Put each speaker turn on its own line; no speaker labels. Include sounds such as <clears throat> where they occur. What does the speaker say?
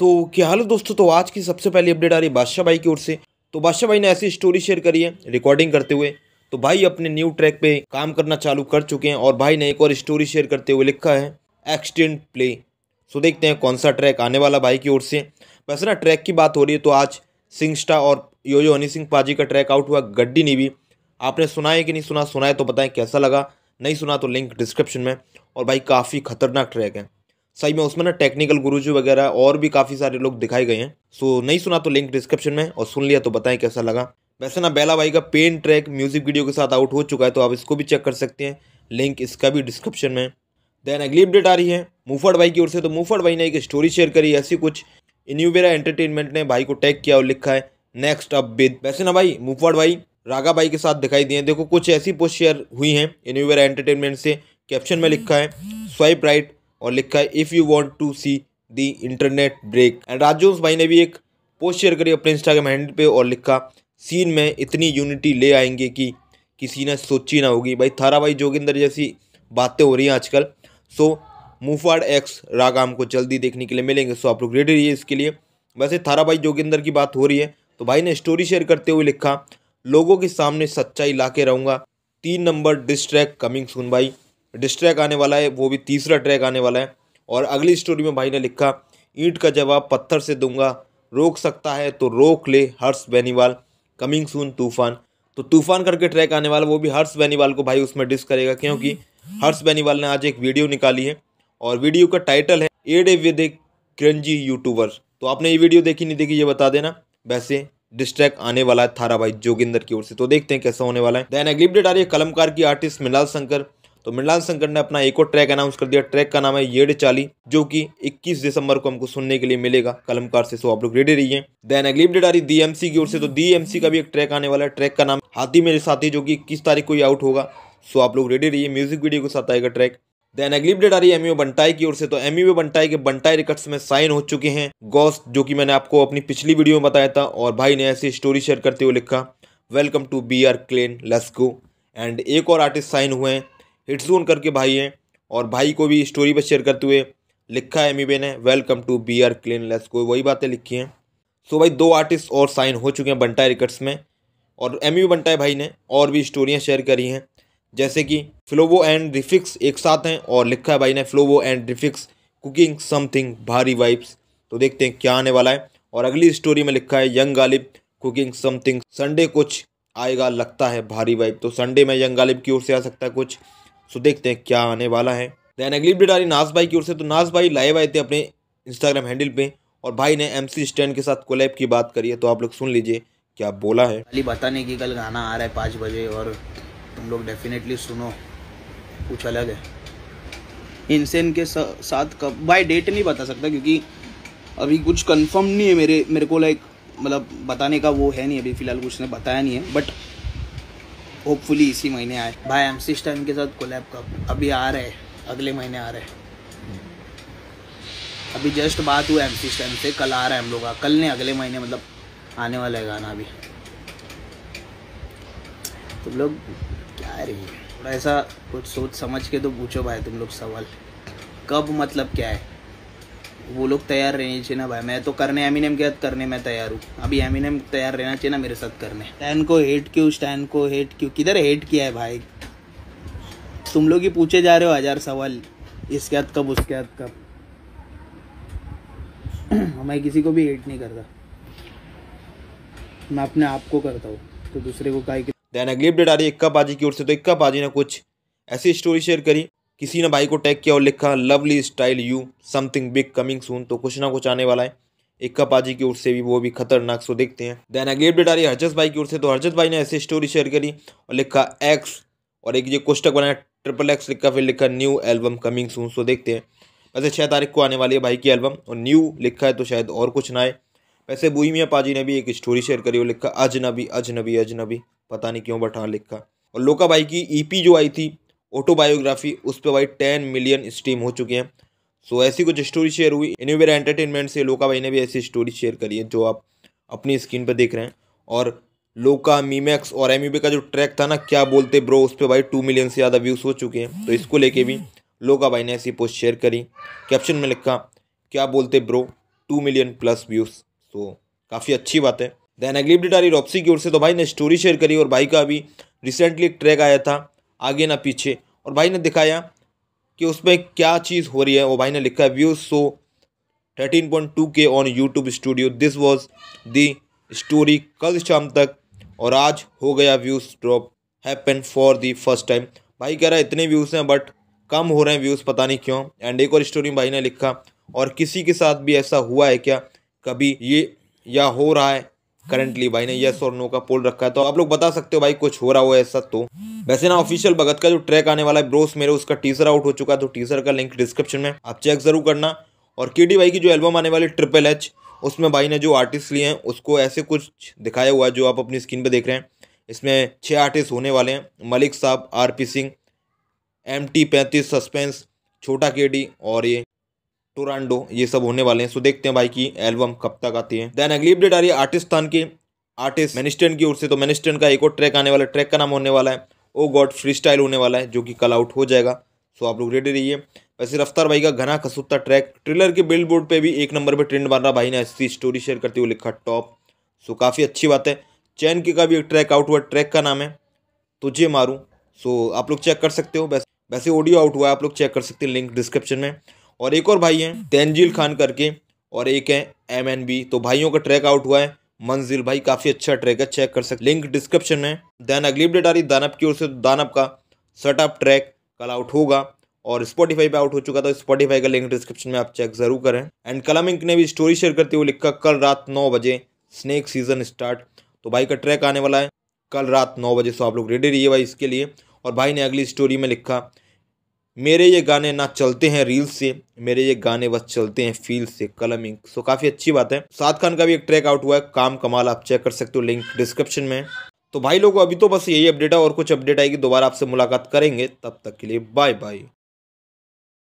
तो क्या हाल दोस्तों तो आज की सबसे पहली अपडेट आ रही है बादशाह भाई की ओर से तो बादशाह भाई ने ऐसी स्टोरी शेयर करी है रिकॉर्डिंग करते हुए तो भाई अपने न्यू ट्रैक पे काम करना चालू कर चुके हैं और भाई ने एक और स्टोरी शेयर करते हुए लिखा है एक्सटेंट प्ले सो देखते हैं कौन सा ट्रैक आने वाला भाई की ओर से वैसे ना ट्रैक की बात हो रही है तो आज सिंगस्टा और यो यो हनी सिंह पाजी का ट्रैक आउट हुआ गड्डी नीवी आपने सुना है कि नहीं सुना सुना है तो बताएं कैसा लगा नहीं सुना तो लिंक डिस्क्रिप्शन में और भाई काफ़ी खतरनाक ट्रैक है सही में उसमें ना टेक्निकल गुरुजी वगैरह और भी काफ़ी सारे लोग दिखाए गए हैं सो नहीं सुना तो लिंक डिस्क्रिप्शन में और सुन लिया तो बताएं कैसा लगा वैसे ना बेला भाई का पेन ट्रैक म्यूजिक वीडियो के साथ आउट हो चुका है तो आप इसको भी चेक कर सकते हैं लिंक इसका भी डिस्क्रिप्शन में देन अगली अपडेट आ रही है मुफड़ भाई की ओर से तो मुफड़ भाई ने एक स्टोरी शेयर करी ऐसी कुछ इन्यूवेरा एंटरटेनमेंट ने भाई को टैग किया और लिखा है नेक्स्ट अप विद वैसे ना भाई मुफड़ भाई रागा भाई के साथ दिखाई दिए देखो कुछ ऐसी पोस्ट शेयर हुई हैं इन्यूवेरा एंटरटेनमेंट से कैप्शन में लिखा है स्वाइप राइट और लिखा है if you want to see the internet break and Raju भाई ने भी एक पोस्ट शेयर करी अपने इंस्टाग्राम हैंडल पे और लिखा सीन में इतनी यूनिटी ले आएंगे कि किसी ने सोची ना होगी भाई थारा भाई जोगिंदर जैसी बातें हो रही हैं आजकल सो मुफाड एक्स रागाम को जल्दी देखने के लिए मिलेंगे सो आप लोग रेडी रहिए इसके लिए वैसे थारा भाई जोगिंदर की बात हो रही है तो भाई ने स्टोरी शेयर करते हुए लिखा लोगों के सामने सच्चाई ला के रहूँगा तीन नंबर डिस्ट्रैक्ट कमिंग सुन भाई डिस ट्रैक आने वाला है वो भी तीसरा ट्रैक आने वाला है और अगली स्टोरी में भाई ने लिखा ईंट का जवाब पत्थर से दूंगा रोक सकता है तो रोक ले हर्ष बेनीवाल कमिंग सून तूफान तो तूफान करके ट्रैक आने वाला वो भी हर्ष बेनीवाल को भाई उसमें डिस करेगा क्योंकि हर्ष बेनीवाल ने आज एक वीडियो निकाली है और वीडियो का टाइटल है ad a with a crunchy YouTuber तो आपने ये वीडियो देखी नहीं देखी ये बता देना वैसे डिस्ट्रैक आने वाला है थारा भाई जोगिंदर की ओर से तो देखते हैं कैसा होने वाला है देन अगली अपडेट आ रही है कलमकार की आर्टिस्ट मिलाल शंकर तो मृणाल शंकर ने अपना एक और ट्रैक अनाउंस कर दिया ट्रैक का नाम है येड चाली जो कि 21 दिसंबर को हमको सुनने के लिए मिलेगा कलमकार से सो आप लोग रेडी रहिए देन अगली अपडेट आ रही डीएमसी की ओर से तो डीएमसी का भी एक ट्रैक आने वाला है ट्रैक का नाम हाथी मेरे साथी जो कि इक्कीस तारीख को ही आउट होगा सो आप लोग रेडी रहिए म्यूजिक वीडियो के साथ आएगा ट्रैक देन अगली अपडेट आ रही है एमयू बंटाई की ओर से तो एमयू बंटाई के बंटाई रिकॉर्ड्स में साइन हो चुके हैं गॉस जो कि मैंने आपको अपनी पिछली वीडियो में बताया था और भाई ने ऐसी स्टोरी शेयर करते हुए लिखा welcome to B R clan let's go and एक और आर्टिस्ट साइन हुए हैं जोन करके भाई हैं और भाई को भी स्टोरी पर शेयर करते हुए लिखा है एमीबे ने welcome to B are clean less को वही बातें लिखी हैं सो भाई दो आर्टिस्ट और साइन हो चुके हैं बंटा रिकट्स में और एम यू बंटाई भाई ने और भी स्टोरियाँ शेयर करी हैं जैसे कि फ्लोवो एंड रिफिक्स एक साथ हैं और लिखा है भाई ने फ्लोवो एंड रिफिक्स कुकिंग समथिंग भारी वाइब्स तो देखते हैं क्या आने वाला है और अगली स्टोरी में लिखा है young Galib cooking something Sunday कुछ आएगा लगता है भारी वाइब तो संडे में यंग गालिब की ओर से आ सकता है कुछ सो देखते हैं क्या आने वाला है दैन अगली अपडेट आ रही नाज भाई की ओर से तो नाज भाई लाइव आए थे अपने इंस्टाग्राम हैंडल पे और भाई ने एम स्टैंड के साथ कोलैब की बात करी है तो आप लोग सुन लीजिए क्या बोला है खाली बताने
की कल गाना आ रहा है पाँच बजे और तुम लोग डेफिनेटली सुनो कुछ अलग है इनसे के साथ कब बाय डेट नहीं बता सकता क्योंकि अभी कुछ कंफर्म नहीं है मेरे मेरे को लाइक मतलब बताने का वो है नहीं अभी फ़िलहाल कुछ ने बताया नहीं है बट होपफुली इसी महीने आए भाई एमसी स्टैन के साथ कोलैब कब अभी आ रहे हैं अगले महीने आ रहे हैं अभी जस्ट बात हुआ एम सी स्टैन से कल आ रहा है हम लोग का कल नहीं अगले महीने मतलब आने वाला है गाना अभी तुम लोग क्या रही है थोड़ा ऐसा कुछ सोच समझ के तो पूछो भाई तुम लोग सवाल कब मतलब क्या है वो लोग तैयार रहने चाहिए ना भाई मैं तो करने एमिनेम के साथ करने मैं तैयार हूँ अभी एमिनेम तैयार रहना चाहिए ना मेरे साथ करने स्टैन को हेट क्यों स्टैन को हेट क्यों किधर हेट किया है भाई तुम लोग ही पूछे जा रहे हो हजार सवाल इसके हाथ कब उसके हाथ कब <clears throat> मैं किसी को भी हेट नहीं करता मैं अपने आप को करता हूँ तो
दूसरे को का देन अगली अपडेट आ रही है इक्का बाजी की ओर से तो इक्का बाजी ने कुछ ऐसी स्टोरी शेयर करी किसी ने भाई को टैग किया और लिखा lovely style you something big coming soon तो कुछ ना कुछ आने वाला है इक्का पाजी की ओर से भी वो भी खतरनाक सो देखते हैं देन अगली डेट आ रही है भाई की ओर से तो हर्जत भाई ने ऐसे स्टोरी शेयर करी और लिखा एक्स और एक ये कोष्टक बनाया ट्रिपल एक्स लिखा फिर लिखा new album coming soon so देखते हैं वैसे छः तारीख को आने वाली है भाई की एल्बम और न्यू लिखा है तो शायद और कुछ ना आए वैसे मियाँ पाजी ने भी एक स्टोरी शेयर करी और लिखा अजनबी अजनबी अजनबी पता नहीं क्यों बैठा लिखा और लोका भाई की ईपी e जो आई थी ऑटोबायोग्राफी उस पर भाई टेन मिलियन स्ट्रीम हो चुके हैं सो so, ऐसी कुछ स्टोरी शेयर हुई एनीवेयर एंटरटेनमेंट से लोका भाई ने भी ऐसी स्टोरी शेयर करी है जो आप अपनी स्क्रीन पर देख रहे हैं और लोका मीमैक्स और एम का जो ट्रैक था ना क्या बोलते ब्रो उस पर भाई टू मिलियन से ज़्यादा व्यूज़ हो चुके हैं तो इसको लेके भी लोका भाई ने ऐसी पोस्ट शेयर करी कैप्शन में लिखा क्या बोलते bro two million plus views so काफ़ी अच्छी बात है देन अगली अपडेट आ रही रॉप्सी की ओर से तो भाई ने स्टोरी शेयर करी और भाई का अभी रिसेंटली एक ट्रैक आया था आगे ना पीछे और भाई ने दिखाया कि उसमें क्या चीज़ हो रही है वो भाई ने लिखा है views so thirteen point two K on YouTube studio this was the story कल शाम तक और आज हो गया views drop happen for the first time भाई कह रहा है इतने व्यूज़ हैं बट कम हो रहे हैं व्यूज़ पता नहीं क्यों एंड एक और स्टोरी भाई ने लिखा और किसी के साथ भी ऐसा हुआ है क्या कभी ये या हो रहा है करंटली भाई ने यस और नो का पोल रखा है तो आप लोग बता सकते हो भाई कुछ हो रहा हो ऐसा तो वैसे ना ऑफिशियल भगत का जो ट्रैक आने वाला है ब्रोस मेरे उसका टीजर आउट हो चुका है तो टीजर का लिंक डिस्क्रिप्शन में आप चेक जरूर करना और के भाई की जो एल्बम आने वाली ट्रिपल एच उसमें भाई ने जो आर्टिस्ट लिए हैं उसको ऐसे कुछ दिखाया हुआ है जो आप अपनी स्क्रीन पर देख रहे हैं इसमें छः आर्टिस्ट होने वाले हैं मलिक साहब R P Singh M T पैंतीस सस्पेंस छोटा डी और ये टोरांडो ये सब होने वाले हैं सो देखते हैं भाई की एल्बम कब तक आती है देन अगली अपडेट आ रही है आर्टिस्तान के आर्टिस्ट मैनिस्टन की ओर से तो मैनिस्टन का एक और ट्रैक आने वाला है ट्रैक का नाम होने वाला है ओ गॉड फ्री स्टाइल होने वाला है जो कि कल आउट हो जाएगा सो आप लोग रेडी रहिए वैसे रफ्तार भाई का घना खसूता ट्रैक ट्रेलर के बिल्ड बोर्ड पर भी एक नंबर पर ट्रेंड बन रहा भाई ने ऐसी स्टोरी शेयर करते हुए लिखा टॉप सो काफ़ी अच्छी बात है चैन के का भी एक ट्रैक आउट हुआ ट्रैक का नाम है तुझे मारूँ सो आप लोग चेक कर सकते हो वैसे वैसे ऑडियो आउट हुआ है आप लोग चेक कर सकते हैं लिंक डिस्क्रिप्शन में और एक और भाई हैं तैनजील खान करके और एक है एम एन बी तो भाइयों का ट्रैक आउट हुआ है मंजिल भाई काफ़ी अच्छा ट्रैक है चेक कर सकते लिंक डिस्क्रिप्शन में देन अगली अपडेट आ रही दानप की ओर से दानप का सेटअप ट्रैक कल आउट होगा और स्पॉटीफाई पे आउट हो चुका था स्पॉटीफाई का लिंक डिस्क्रिप्शन में आप चेक जरूर करें एंड कलम इंक ने भी स्टोरी शेयर करते हुए लिखा कल रात नौ बजे स्नैक सीजन स्टार्ट तो भाई का ट्रैक आने वाला है कल रात नौ बजे सो आप लोग रेडी रहिए भाई इसके लिए और भाई ने अगली स्टोरी में लिखा मेरे ये गाने ना चलते हैं रील से मेरे ये गाने बस चलते हैं फील से कलमिंग सो काफ़ी अच्छी बात है साद खान का भी एक ट्रैक आउट हुआ है काम कमाल आप चेक कर सकते हो लिंक डिस्क्रिप्शन में तो भाई लोगों अभी तो बस यही अपडेट है और कुछ अपडेट आएगी दोबारा आपसे मुलाकात करेंगे तब तक के लिए बाय बाय